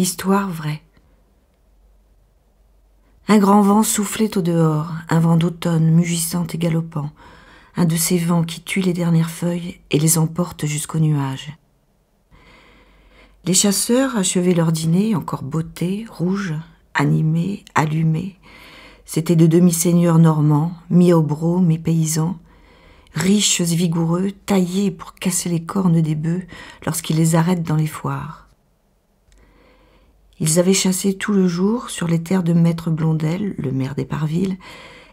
Histoire vraie. Un grand vent soufflait au dehors, un vent d'automne mugissant et galopant, un de ces vents qui tuent les dernières feuilles et les emporte jusqu'aux nuages. Les chasseurs achevaient leur dîner, encore beauté, rouge, animés, allumé. C'était de demi-seigneurs normands, au bro, mi-paysans, riches, vigoureux, taillés pour casser les cornes des bœufs lorsqu'ils les arrêtent dans les foires. Ils avaient chassé tout le jour sur les terres de Maître Blondel, le maire d'Éparville,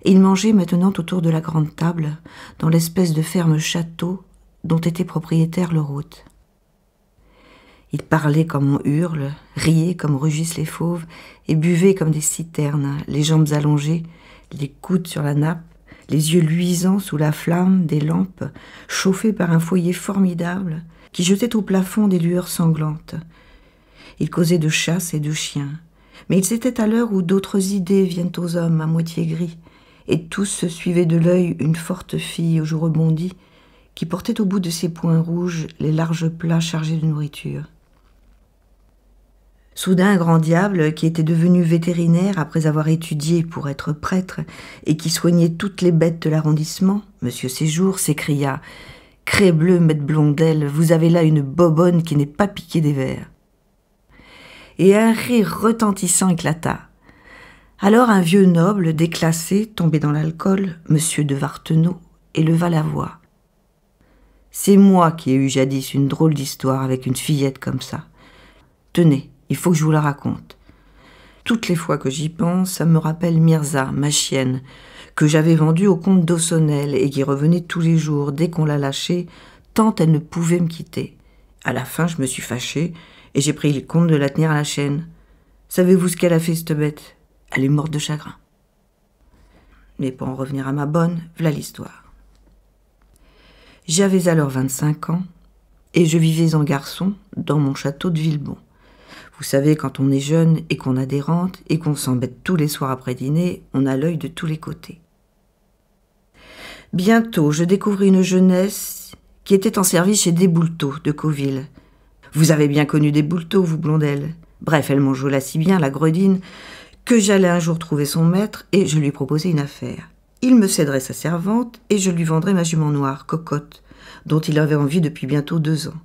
et ils mangeaient maintenant autour de la grande table, dans l'espèce de ferme château dont était propriétaire leur hôte. Ils parlaient comme on hurle, riaient comme rugissent les fauves, et buvaient comme des citernes, les jambes allongées, les coudes sur la nappe, les yeux luisants sous la flamme des lampes, chauffées par un foyer formidable, qui jetait au plafond des lueurs sanglantes, ils causaient de chasse et de chiens. Mais ils étaient à l'heure où d'autres idées viennent aux hommes à moitié gris, et tous se suivaient de l'œil une forte fille aux joues rebondies, qui portait au bout de ses poings rouges les larges plats chargés de nourriture. Soudain, un grand diable, qui était devenu vétérinaire après avoir étudié pour être prêtre et qui soignait toutes les bêtes de l'arrondissement, Monsieur Séjour s'écria Crébleu, maître Blondel, vous avez là une bobonne qui n'est pas piquée des vers et un rire retentissant éclata. Alors un vieux noble déclassé, tombé dans l'alcool, monsieur de Varteneau, éleva la voix. C'est moi qui ai eu jadis une drôle d'histoire avec une fillette comme ça. Tenez, il faut que je vous la raconte. Toutes les fois que j'y pense, ça me rappelle Mirza, ma chienne, que j'avais vendue au comte d'Aussonnel et qui revenait tous les jours dès qu'on la lâchait, tant elle ne pouvait me quitter. À la fin, je me suis fâchée et j'ai pris le compte de la tenir à la chaîne. Savez-vous ce qu'elle a fait, cette bête Elle est morte de chagrin. Mais pour en revenir à ma bonne, voilà l'histoire. J'avais alors 25 ans et je vivais en garçon dans mon château de Villebon. Vous savez, quand on est jeune et qu'on a des rentes et qu'on s'embête tous les soirs après dîner, on a l'œil de tous les côtés. Bientôt, je découvris une jeunesse qui était en service chez Desboulteaux de Coville. Vous avez bien connu des bouletots, vous, Blondel. Bref, elle m'enjola si bien, la gredine, que j'allais un jour trouver son maître et je lui proposais une affaire. Il me céderait sa servante et je lui vendrais ma jument noire, cocotte, dont il avait envie depuis bientôt deux ans.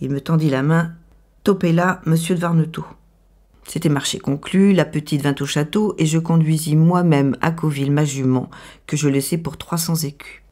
Il me tendit la main. Topez monsieur de Varnetot. C'était marché conclu, la petite vint au château et je conduisis moi-même à Coville ma jument, que je laissai pour trois cents écus.